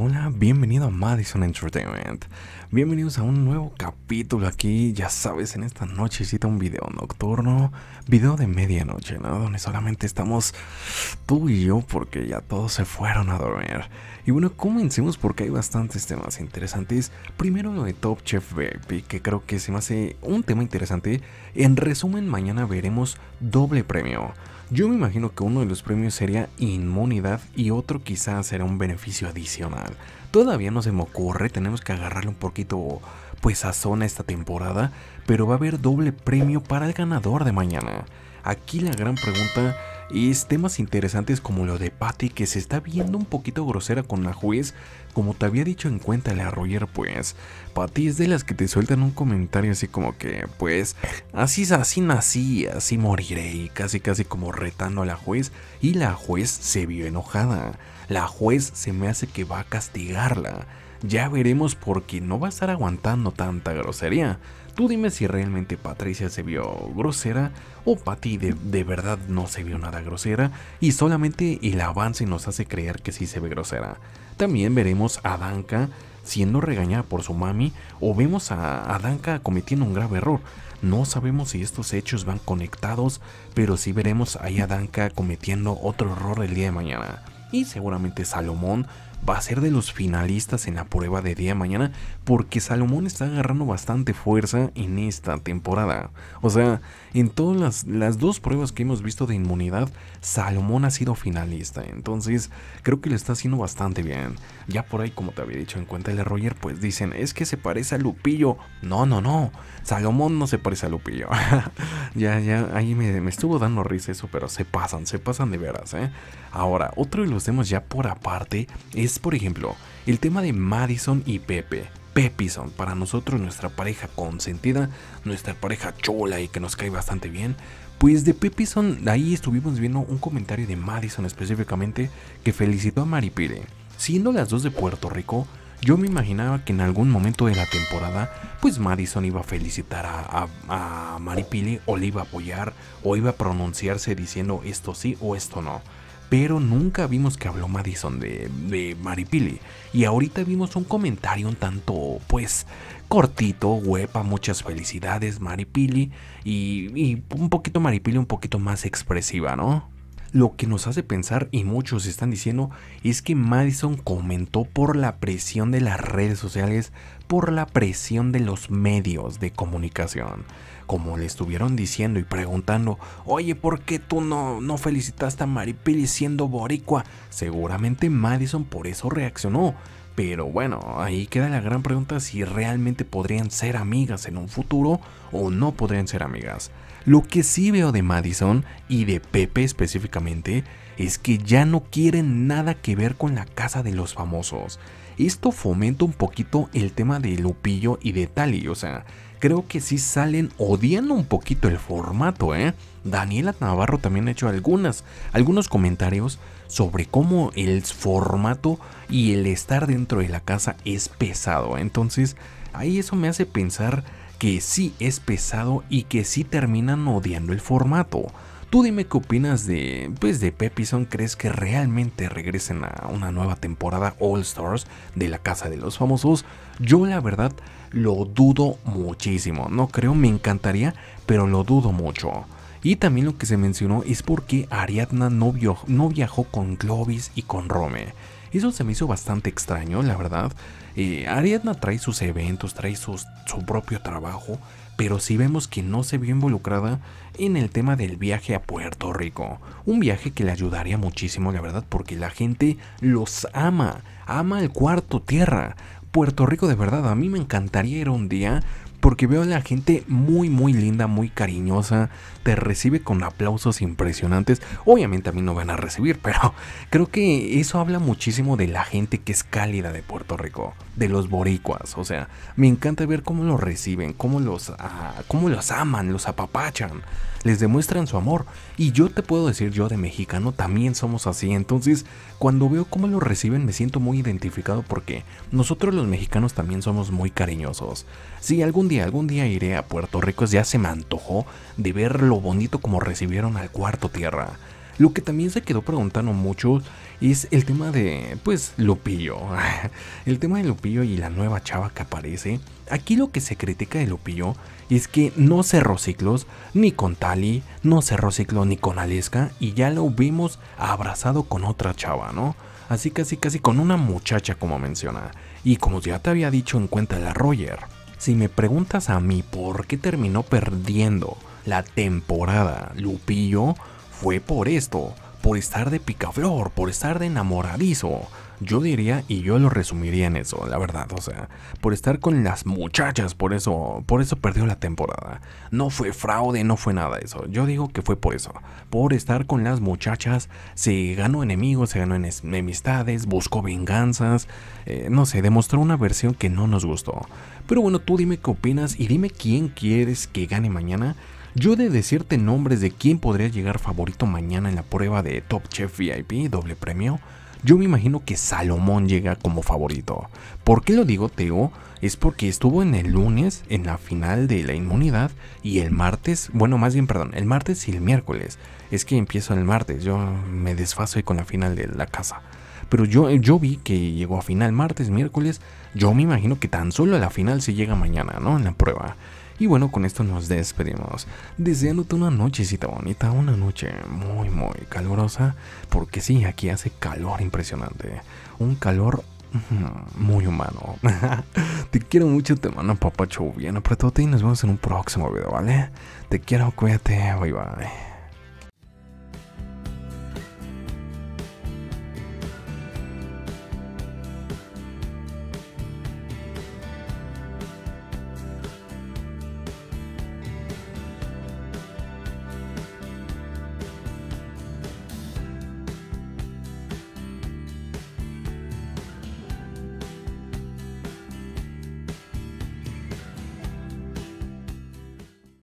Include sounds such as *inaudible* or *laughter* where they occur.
hola, bienvenido a Madison Entertainment. Bienvenidos a un nuevo capítulo aquí, ya sabes, en esta noche cita un video nocturno, video de medianoche, ¿no? Donde solamente estamos tú y yo porque ya todos se fueron a dormir. Y bueno, comencemos porque hay bastantes temas interesantes. Primero lo de Top Chef Baby, que creo que se me hace un tema interesante. En resumen, mañana veremos doble premio. Yo me imagino que uno de los premios sería inmunidad y otro quizás será un beneficio adicional. Todavía no se me ocurre, tenemos que agarrarle un poquito pues a zona esta temporada, pero va a haber doble premio para el ganador de mañana. Aquí la gran pregunta es temas interesantes como lo de Patty que se está viendo un poquito grosera con la juez, como te había dicho en cuenta la Roger pues. Patty es de las que te sueltan un comentario así como que pues así así nací, así moriré y casi casi como retando a la juez y la juez se vio enojada. La juez se me hace que va a castigarla. Ya veremos por qué no va a estar aguantando tanta grosería. Tú dime si realmente Patricia se vio grosera o Patty de, de, verdad no se vio nada grosera y solamente el avance nos hace creer que sí se ve grosera. También veremos a Danka siendo regañada por su mami o vemos a, a cometiendo un grave error. No sabemos si estos hechos van conectados, pero sí veremos ahí a Danka cometiendo otro error el día de mañana. Y seguramente Salomón va a ser de los finalistas en la prueba de día mañana porque Salomón está agarrando bastante fuerza en esta temporada. O sea, en todas las, dos pruebas que hemos visto de inmunidad, Salomón ha sido finalista. Entonces, creo que le está haciendo bastante bien. Ya por ahí, como te había dicho en cuenta el Roger, pues dicen, es que se parece a Lupillo. No, no, no. Salomón no se parece a Lupillo. *laughs* ya, ya, ahí me, estuvo dando risa eso, pero se pasan, se pasan de veras, ¿eh? Ahora, otro de los temas ya por aparte es por ejemplo, el tema de Madison y Pepe. Pepison, para nosotros nuestra pareja consentida, nuestra pareja chola y que nos cae bastante bien. Pues de Pepison, ahí estuvimos viendo un comentario de Madison específicamente que felicitó a Maripile. Siendo las dos de Puerto Rico, yo me imaginaba que en algún momento de la temporada, pues Madison iba a felicitar a, a, a Maripile o le iba a apoyar o iba a pronunciarse diciendo esto sí o esto no pero nunca vimos que habló Madison de, de Maripili. Y ahorita vimos un comentario un tanto, pues, cortito, huepa, muchas felicidades, Maripili. Y, y un poquito Maripili, un poquito más expresiva, ¿no? Lo que nos hace pensar, y muchos están diciendo, es que Madison comentó por la presión de las redes sociales, por la presión de los medios de comunicación. Como le estuvieron diciendo y preguntando, oye, ¿por qué tú no, no felicitaste a Maripili siendo boricua? Seguramente Madison por eso reaccionó pero bueno, ahí queda la gran pregunta si realmente podrían ser amigas en un futuro o no podrían ser amigas. Lo que sí veo de Madison y de Pepe específicamente es que ya no quieren nada que ver con la casa de los famosos. Esto fomenta un poquito el tema de Lupillo y de Tali, o sea, creo que sí salen odiando un poquito el formato, ¿eh? Daniela Navarro también ha hecho algunas, algunos comentarios sobre cómo el formato y el estar dentro de la casa es pesado. Entonces, ahí eso me hace pensar que sí es pesado y que sí terminan odiando el formato. Tú dime qué opinas de, pues, de Pepison. ¿Crees que realmente regresen a una nueva temporada All Stars de la Casa de los Famosos? Yo la verdad lo dudo muchísimo. No creo, me encantaría, pero lo dudo mucho. Y también lo que se mencionó es porque Ariadna no, viajó, no viajó con Globis y con Rome. Eso se me hizo bastante extraño, la verdad. Eh, Ariadna trae sus eventos, trae su propio trabajo, pero sí vemos que no se vio involucrada en el tema del viaje a Puerto Rico. Un viaje que le ayudaría muchísimo, la verdad, porque la gente los ama, ama el cuarto tierra. Puerto Rico de verdad, a mí me encantaría ir un día porque veo a la gente muy muy linda, muy cariñosa, te recibe con aplausos impresionantes. Obviamente a mí no van a recibir, *laughs* pero creo que eso habla muchísimo de la gente que es cálida de Puerto Rico, de los boricuas, o sea, me encanta ver cómo los reciben, cómo los, ah, cómo los aman, los apapachan les demuestran su amor. Y yo te puedo decir, yo de mexicano también somos así. Entonces, cuando veo cómo lo reciben, me siento muy identificado porque nosotros los mexicanos también somos muy cariñosos. Si algún día, algún día iré a Puerto Rico, ya se me antojó de ver lo bonito como recibieron al cuarto tierra. Lo que también se quedó preguntando muchos es el tema de, pues, Lupillo. *laughs* El tema de Lupillo y la nueva chava que aparece. Aquí lo que se critica de Lupillo es que no cerró ciclos ni con Tali, no cerró ciclos ni con Aleska y ya lo vimos abrazado con otra chava, ¿no? Así casi casi con una muchacha como menciona. Y como ya te había dicho en cuenta la Roger, si me preguntas a mí por qué terminó perdiendo la temporada Lupillo, fue por esto, por estar de picaflor, por estar de enamoradizo. Yo diría, y yo lo resumiría en eso, la verdad, o sea, por estar con las muchachas, por eso, por eso perdió la temporada. No fue fraude, no fue nada eso. Yo digo que fue por eso. Por estar con las muchachas, se ganó enemigos, se ganó enemistades, buscó venganzas, eh, no sé, demostró una versión que no nos gustó. Pero bueno, tú dime qué opinas y dime quién quieres que gane mañana. Yo de decirte nombres de quién podría llegar favorito mañana en la prueba de Top Chef VIP doble premio, yo me imagino que Salomón llega como favorito. ¿Por qué lo digo, Teo? Es porque estuvo en el lunes en la final de la inmunidad y el martes, bueno, más bien, perdón, el martes y el miércoles. Es que empiezo el martes, yo me desfaso con la final de la casa. Pero yo, yo vi que llegó a final martes, miércoles. Yo me imagino que tan solo a la final se llega mañana, ¿no? En la prueba. Y bueno, con esto nos despedimos. Deseándote una nochecita bonita, una noche muy, muy calurosa, porque sí, aquí hace calor impresionante. Un calor muy humano. *laughs* te quiero mucho, te mando papacho bien apretote y nos vemos en un próximo video, ¿vale? Te quiero, cuídate, bye bye.